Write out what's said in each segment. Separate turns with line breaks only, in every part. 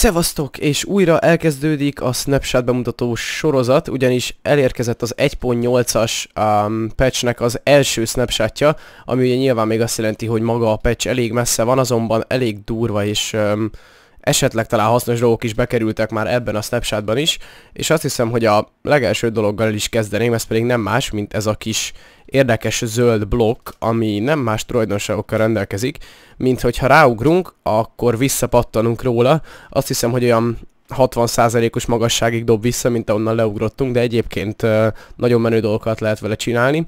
Szevasztok, és újra elkezdődik a Snapshot bemutató sorozat, ugyanis elérkezett az 1.8-as um, patchnek az első snapshotja, ami ugye nyilván még azt jelenti, hogy maga a patch elég messze van, azonban elég durva és um, esetleg talán hasznos dolgok is bekerültek már ebben a snapshotban is, és azt hiszem, hogy a legelső dologgal is kezdeném, ez pedig nem más, mint ez a kis érdekes zöld blokk, ami nem más tulajdonságokkal rendelkezik, mint hogyha ráugrunk, akkor visszapattanunk róla, azt hiszem, hogy olyan 60%-os magasságig dob vissza, mint ahonnan leugrottunk, de egyébként nagyon menő dolgokat lehet vele csinálni.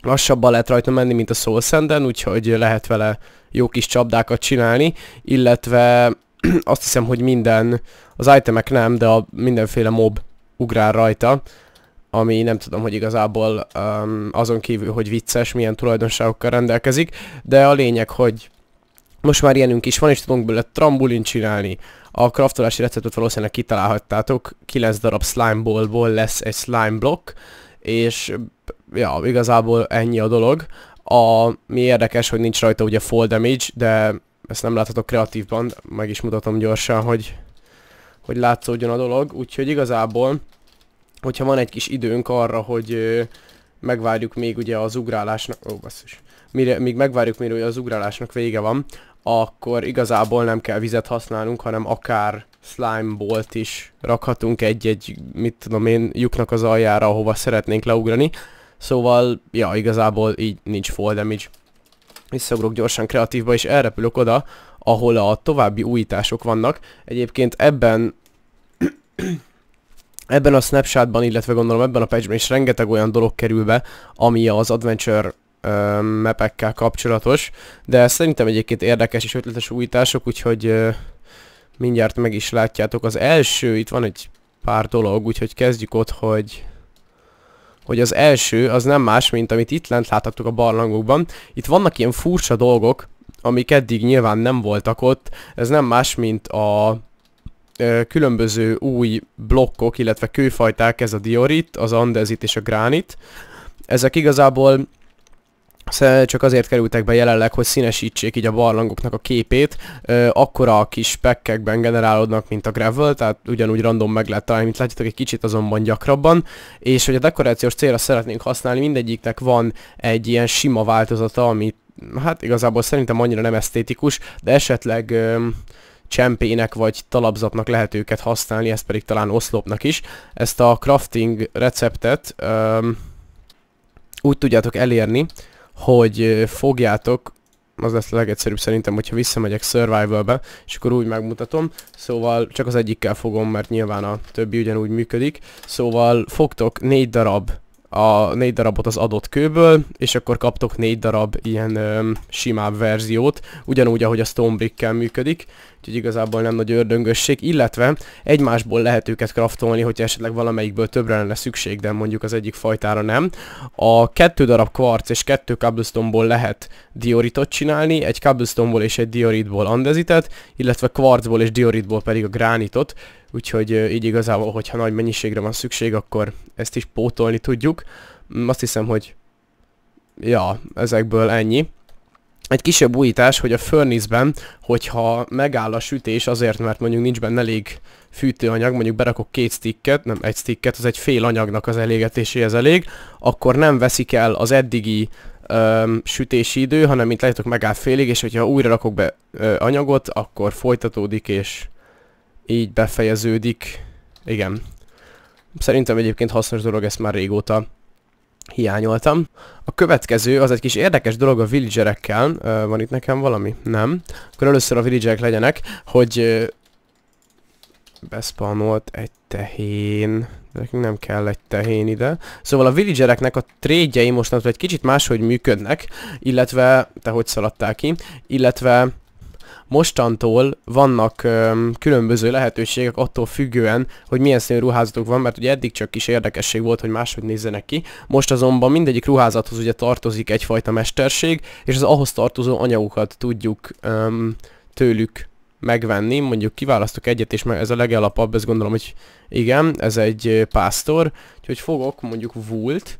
Lassabban lehet rajta menni, mint a Soul Senden, úgyhogy lehet vele jó kis csapdákat csinálni, illetve azt hiszem, hogy minden, az itemek nem, de a mindenféle mob ugrál rajta, ami nem tudom, hogy igazából um, azon kívül, hogy vicces, milyen tulajdonságokkal rendelkezik, de a lényeg, hogy most már ilyenünk is van, és tudunk belőle trambulin csinálni. A kraftolási receptet valószínűleg kitalálhattátok, 9 darab ballból lesz egy slime block, és ja, igazából ennyi a dolog. A, mi érdekes, hogy nincs rajta ugye fall damage, de ezt nem láthatok kreatívban, meg is mutatom gyorsan, hogy, hogy látszódjon a dolog. Úgyhogy igazából, hogyha van egy kis időnk arra, hogy ö, megvárjuk még ugye az ugrálásnak, ó basszus, mire, még megvárjuk mire az ugrálásnak vége van, akkor igazából nem kell vizet használnunk, hanem akár slime bolt is rakhatunk egy-egy, mit tudom én, lyuknak az aljára, ahova szeretnénk leugrani. Szóval, ja, igazából így nincs full damage. Visszaugrok gyorsan kreatívba, és elrepülök oda, ahol a további újítások vannak. Egyébként ebben... ebben a snapshotban, illetve gondolom ebben a patchben is rengeteg olyan dolog kerül be, ami az Adventure uh, mepekkel kapcsolatos, de szerintem egyébként érdekes és ötletes újítások, úgyhogy mindjárt meg is látjátok. Az első, itt van egy pár dolog, úgyhogy kezdjük ott, hogy hogy az első az nem más, mint amit itt lent láthattuk a barlangokban. Itt vannak ilyen furcsa dolgok, amik eddig nyilván nem voltak ott. Ez nem más, mint a ö, különböző új blokkok, illetve kőfajták, ez a diorit, az andezit és a gránit. Ezek igazából Szóval csak azért kerültek be jelenleg, hogy színesítsék így a barlangoknak a képét, akkor akkora a kis pekkekben generálódnak, mint a gravel, tehát ugyanúgy random meg lehet találni, mint látjátok, egy kicsit azonban gyakrabban, és hogy a dekorációs célra szeretnénk használni, mindegyiknek van egy ilyen sima változata, amit hát igazából szerintem annyira nem esztétikus, de esetleg... csempének vagy talapzatnak lehet őket használni, ez pedig talán oszlopnak is. Ezt a crafting receptet öm, úgy tudjátok elérni, hogy fogjátok, az lesz a legegyszerűbb szerintem, hogyha visszamegyek survivalbe, és akkor úgy megmutatom. Szóval csak az egyikkel fogom, mert nyilván a többi ugyanúgy működik. Szóval fogtok négy darab a négy darabot az adott kőből, és akkor kaptok négy darab ilyen ö, simább verziót, ugyanúgy, ahogy a stonebrick működik, úgyhogy igazából nem nagy ördöngösség, illetve egymásból lehet őket kraftolni, hogyha esetleg valamelyikből többre lenne szükség, de mondjuk az egyik fajtára nem. A kettő darab kvarc és kettő cobblestoneból lehet dioritot csinálni, egy cobblestoneból és egy dioritból andezitet, illetve kvarcból és dioritból pedig a gránitot, úgyhogy így igazából, hogyha nagy mennyiségre van szükség, akkor ezt is pótolni tudjuk. Hm, azt hiszem, hogy ja, ezekből ennyi egy kisebb újítás, hogy a furnace-ben, hogyha megáll a sütés azért, mert mondjuk nincs benne elég fűtőanyag, mondjuk berakok két sticket, nem egy sticket, az egy fél anyagnak az elégetéséhez elég, akkor nem veszik el az eddigi ö, sütési idő, hanem mint látjátok megáll félig, és hogyha újra rakok be ö, anyagot, akkor folytatódik, és így befejeződik. Igen. Szerintem egyébként hasznos dolog, ezt már régóta hiányoltam. A következő az egy kis érdekes dolog a villagerekkel. Ö, van itt nekem valami? Nem. Akkor először a villagerek legyenek, hogy uh, beszpanolt egy tehén. De nekünk nem kell egy tehén ide. Szóval a villagereknek a trédjei mostanában egy kicsit máshogy működnek, illetve, te hogy szaladtál ki, illetve mostantól vannak öm, különböző lehetőségek attól függően, hogy milyen színű ruházatok van, mert ugye eddig csak kis érdekesség volt, hogy máshogy nézzenek ki. Most azonban mindegyik ruházathoz ugye tartozik egyfajta mesterség, és az ahhoz tartozó anyagokat tudjuk öm, tőlük megvenni, mondjuk kiválasztok egyet, és ez a legelapabb, ezt gondolom, hogy igen, ez egy pásztor, úgyhogy fogok mondjuk vult,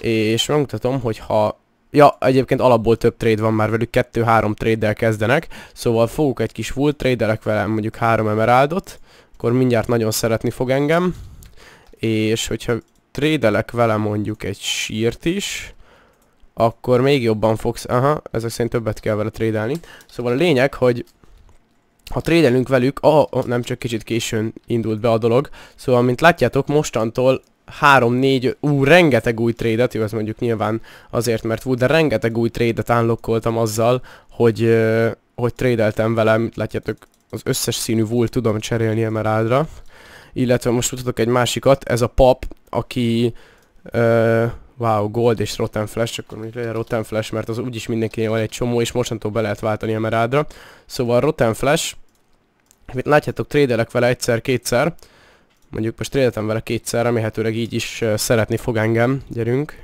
és megmutatom, hogy ha Ja, egyébként alapból több trade van már velük, 2-3 trade-del kezdenek, szóval fogok egy kis full trade-elek velem mondjuk 3 emeraldot, akkor mindjárt nagyon szeretni fog engem, és hogyha trade trade-elek vele mondjuk egy sírt is, akkor még jobban fogsz, aha, ezek szerint többet kell vele trade-elni, Szóval a lényeg, hogy ha trédelünk velük, ah, oh, nem csak kicsit későn indult be a dolog, szóval mint látjátok mostantól 3-4, ú, rengeteg új trédet, jó, ez mondjuk nyilván azért, mert volt, de rengeteg új trédet állokkoltam azzal, hogy, hogy trédeltem velem, látjátok, az összes színű volt tudom cserélni emeráldra. illetve most mutatok egy másikat, ez a pap, aki Ö, wow, gold és rotten flash, akkor mondjuk legyen rotten flash, mert az úgyis mindenki van egy csomó, és mostantól be lehet váltani emeráldra. Szóval rotten flash, amit látjátok, trédelek vele egyszer-kétszer, Mondjuk most éltem vele kétszer, remélhetőleg így is szeretni fog engem. Gyerünk.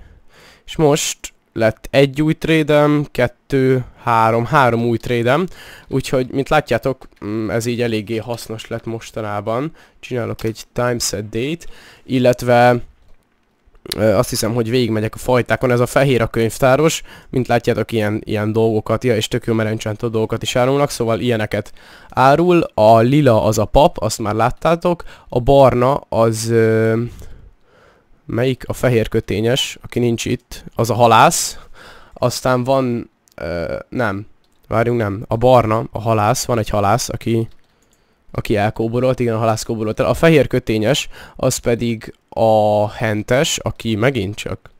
És most lett egy új trédem, kettő, három, három új trédem. Úgyhogy, mint látjátok, mm, ez így eléggé hasznos lett mostanában. Csinálok egy timeset date, illetve azt hiszem, hogy végigmegyek a fajtákon, ez a fehér a könyvtáros, mint látjátok ilyen, ilyen dolgokat, ja, és tök jó merencsentő dolgokat is árulnak, szóval ilyeneket árul, a lila az a pap, azt már láttátok, a barna az... Ö, melyik? A fehér kötényes, aki nincs itt, az a halász, aztán van... Ö, nem, várjunk, nem, a barna, a halász, van egy halász, aki aki elkóborolt, igen, a halászkóborolt el. A fehér kötényes, az pedig a hentes, aki megint csak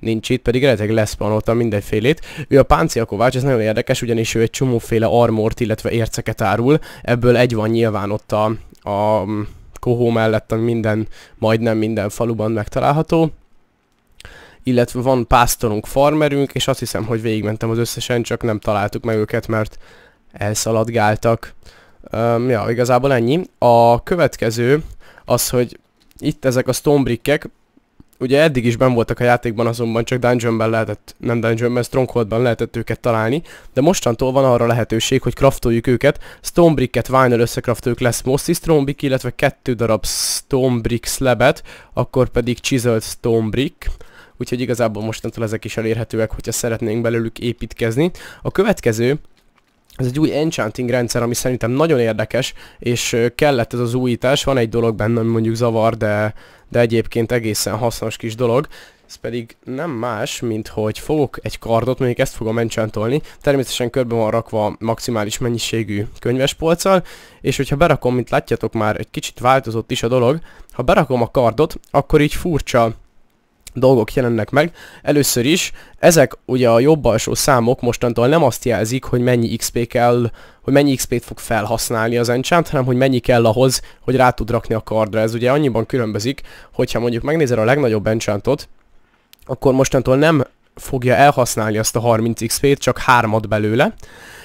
nincs itt, pedig eredetileg leszpanoltam mindenfélét. Ő a páncélkovács, ez nagyon érdekes, ugyanis ő egy csomóféle armort, illetve érceket árul. Ebből egy van nyilván ott a, a kohó mellett, ami minden, majdnem minden faluban megtalálható illetve van pásztorunk, farmerünk, és azt hiszem, hogy végigmentem az összesen, csak nem találtuk meg őket, mert elszaladgáltak. Um, ja, igazából ennyi. A következő az, hogy itt ezek a stonebrickek, ugye eddig is ben voltak a játékban, azonban csak dungeonben lehetett, nem dungeonben, strongholdban lehetett őket találni, de mostantól van arra lehetőség, hogy kraftoljuk őket. Stonebricket vinyl összekraftoljuk lesz Mossy Stonebrick, illetve kettő darab Stonebrick slabet, akkor pedig Chiseled Stonebrick úgyhogy igazából mostantól ezek is elérhetőek, hogyha szeretnénk belőlük építkezni. A következő ez egy új enchanting rendszer, ami szerintem nagyon érdekes, és kellett ez az újítás. Van egy dolog benne, ami mondjuk zavar, de, de egyébként egészen hasznos kis dolog. Ez pedig nem más, mint hogy fogok egy kardot, mondjuk ezt fogom enchantolni, természetesen körbe van rakva maximális mennyiségű könyvespolccal, és hogyha berakom, mint látjátok már, egy kicsit változott is a dolog, ha berakom a kardot, akkor így furcsa dolgok jelennek meg. Először is, ezek ugye a jobb alsó számok mostantól nem azt jelzik, hogy mennyi XP kell, hogy mennyi XP-t fog felhasználni az enchant, hanem hogy mennyi kell ahhoz, hogy rá tud rakni a kardra. Ez ugye annyiban különbözik, hogyha mondjuk megnézed a legnagyobb enchantot, akkor mostantól nem fogja elhasználni azt a 30 XP-t, csak hármat belőle,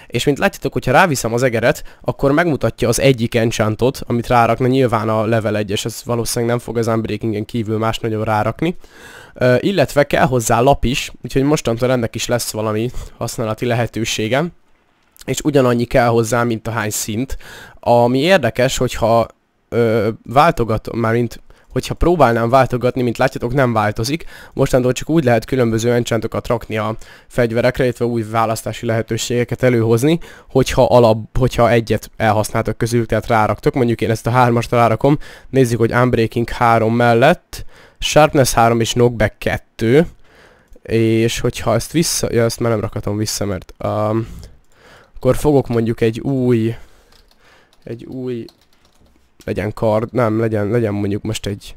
és mint látjátok, hogyha ráviszem az egeret, akkor megmutatja az egyik enchantot, amit rárakna, nyilván a level 1-es, ez valószínűleg nem fog az unbreakingen kívül más nagyon rárakni. uh, illetve kell hozzá lap is, úgyhogy mostantól ennek is lesz valami használati lehetőségem. És ugyanannyi kell hozzá, mint a hány szint. Ami érdekes, hogyha ö, váltogatom, már mint hogyha próbálnám váltogatni, mint látjátok, nem változik. Mostantól csak úgy lehet különböző enchantokat rakni a fegyverekre, illetve új választási lehetőségeket előhozni, hogyha alap, hogyha egyet elhasználtok közül, tehát ráraktok. Mondjuk én ezt a hármast rárakom, nézzük, hogy Unbreaking 3 mellett, Sharpness 3 és Knockback 2, és hogyha ezt vissza, ja, ezt már nem rakatom vissza, mert um, akkor fogok mondjuk egy új, egy új legyen kard, nem, legyen, legyen mondjuk most egy,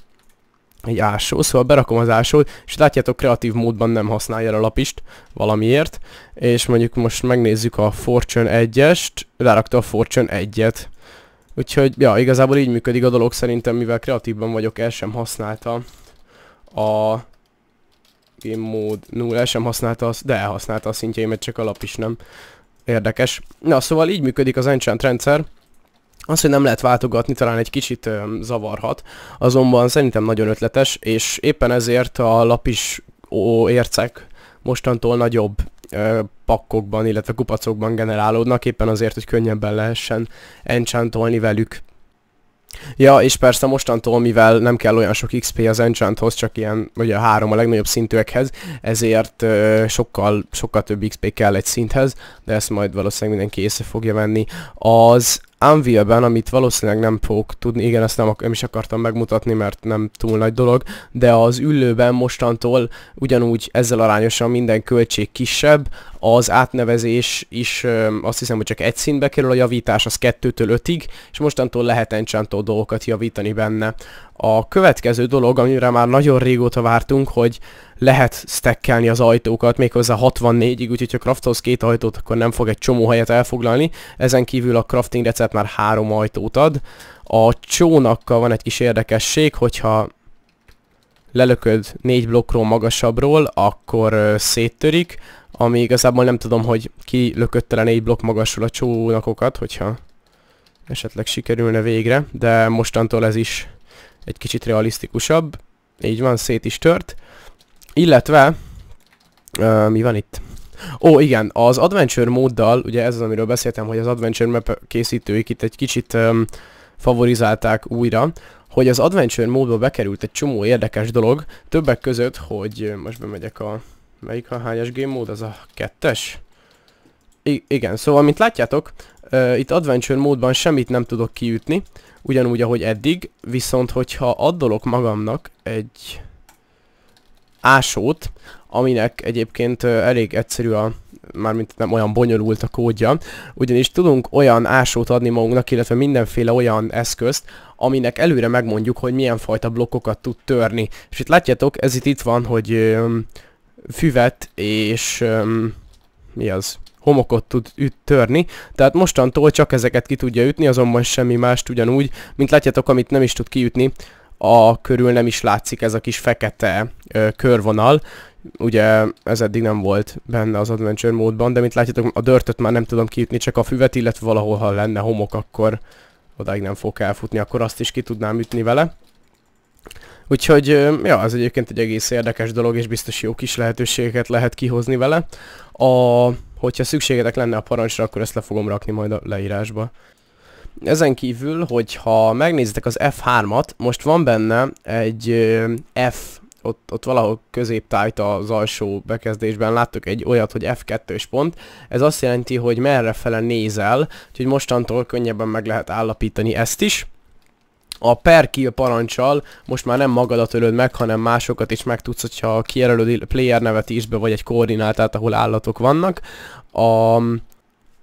egy ásó, szóval berakom az ásót, és látjátok kreatív módban nem használja a lapist valamiért, és mondjuk most megnézzük a Fortune 1-est, lerakta a Fortune 1-et. Úgyhogy, ja, igazából így működik a dolog szerintem, mivel kreatívban vagyok, el sem használta a game mód 0, el sem használta, az, de elhasználta a szintjeimet, csak a lap is nem. Érdekes. Na, szóval így működik az enchant rendszer. Az, hogy nem lehet váltogatni, talán egy kicsit ö, zavarhat, azonban szerintem nagyon ötletes, és éppen ezért a lapis ó, ércek mostantól nagyobb ö, pakkokban, illetve kupacokban generálódnak, éppen azért, hogy könnyebben lehessen enchantolni velük. Ja, és persze mostantól, mivel nem kell olyan sok XP az enchanthoz, csak ilyen, ugye a három a legnagyobb szintűekhez, ezért ö, sokkal, sokkal több XP kell egy szinthez, de ezt majd valószínűleg mindenki észre fogja venni. Az Anvil-ben, amit valószínűleg nem fogok tudni, igen, ezt nem, nem is akartam megmutatni, mert nem túl nagy dolog, de az ülőben mostantól ugyanúgy ezzel arányosan minden költség kisebb, az átnevezés is ö, azt hiszem, hogy csak egy szintbe kerül, a javítás az 2 ötig, 5-ig, és mostantól lehet enchantó dolgokat javítani benne a következő dolog, amire már nagyon régóta vártunk, hogy lehet stackelni az ajtókat, méghozzá 64-ig, úgyhogy ha craftolsz két ajtót, akkor nem fog egy csomó helyet elfoglalni. Ezen kívül a crafting recept már három ajtót ad. A csónakkal van egy kis érdekesség, hogyha lelököd négy blokkról magasabbról, akkor széttörik, ami igazából nem tudom, hogy ki lökötte le négy blokk magasról a csónakokat, hogyha esetleg sikerülne végre, de mostantól ez is egy kicsit realisztikusabb. Így van, szét is tört. Illetve, uh, mi van itt? Ó, igen, az Adventure móddal, ugye ez az, amiről beszéltem, hogy az Adventure Map készítőik itt egy kicsit um, favorizálták újra, hogy az Adventure módba bekerült egy csomó érdekes dolog, többek között, hogy most bemegyek a... Melyik a hányas game mód? Az a kettes? I igen, szóval mint látjátok, uh, itt Adventure módban semmit nem tudok kiütni, ugyanúgy, ahogy eddig, viszont hogyha addolok magamnak egy ásót, aminek egyébként uh, elég egyszerű a mármint nem olyan bonyolult a kódja, ugyanis tudunk olyan ásót adni magunknak, illetve mindenféle olyan eszközt, aminek előre megmondjuk, hogy milyen fajta blokkokat tud törni. És itt látjátok, ez itt itt van, hogy öm, füvet és Um, mi az? homokot tud üt, törni, tehát mostantól csak ezeket ki tudja ütni, azonban semmi mást ugyanúgy, mint látjátok, amit nem is tud kiütni, a körül nem is látszik ez a kis fekete ö, körvonal, ugye ez eddig nem volt benne az Adventure módban, de mint látjátok a dörtöt már nem tudom kiütni, csak a füvet, illetve valahol ha lenne homok, akkor odáig nem fog elfutni, akkor azt is ki tudnám ütni vele. Úgyhogy, ja, ez egyébként egy egész érdekes dolog, és biztos jó kis lehetőségeket lehet kihozni vele. A Hogyha szükségetek lenne a parancsra, akkor ezt le fogom rakni majd a leírásba. Ezen kívül, hogyha megnézitek az F3-at, most van benne egy F, ott, ott valahol középtájt az alsó bekezdésben láttok egy olyat, hogy F2-s pont. Ez azt jelenti, hogy merre fele nézel, úgyhogy mostantól könnyebben meg lehet állapítani ezt is a per kill parancsal most már nem magadat ölöd meg, hanem másokat is meg tudsz, hogyha kijelölöd player nevet is be, vagy egy koordinátát, ahol állatok vannak. A,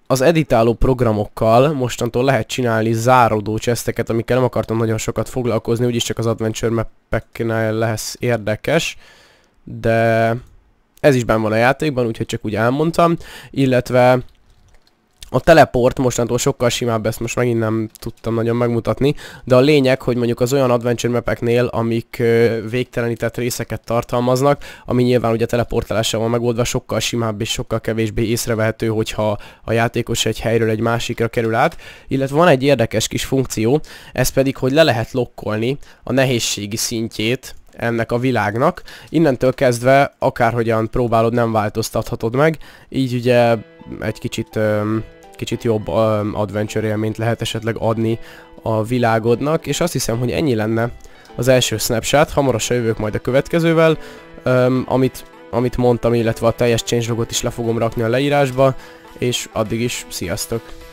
az editáló programokkal mostantól lehet csinálni záródó cseszteket, amikkel nem akartam nagyon sokat foglalkozni, úgyis csak az adventure mappeknél lesz érdekes, de ez is benn van a játékban, úgyhogy csak úgy elmondtam, illetve a teleport mostantól sokkal simább, ezt most megint nem tudtam nagyon megmutatni, de a lényeg, hogy mondjuk az olyan adventure mapeknél, amik ö, végtelenített részeket tartalmaznak, ami nyilván ugye teleportálással van megoldva, sokkal simább és sokkal kevésbé észrevehető, hogyha a játékos egy helyről egy másikra kerül át, illetve van egy érdekes kis funkció, ez pedig, hogy le lehet lokkolni a nehézségi szintjét ennek a világnak. Innentől kezdve akárhogyan próbálod, nem változtathatod meg, így ugye egy kicsit... Öm, kicsit jobb um, adventure élményt lehet esetleg adni a világodnak, és azt hiszem, hogy ennyi lenne az első snapshot, hamarosan jövök majd a következővel, um, amit, amit mondtam, illetve a teljes changelogot is le fogom rakni a leírásba, és addig is sziasztok!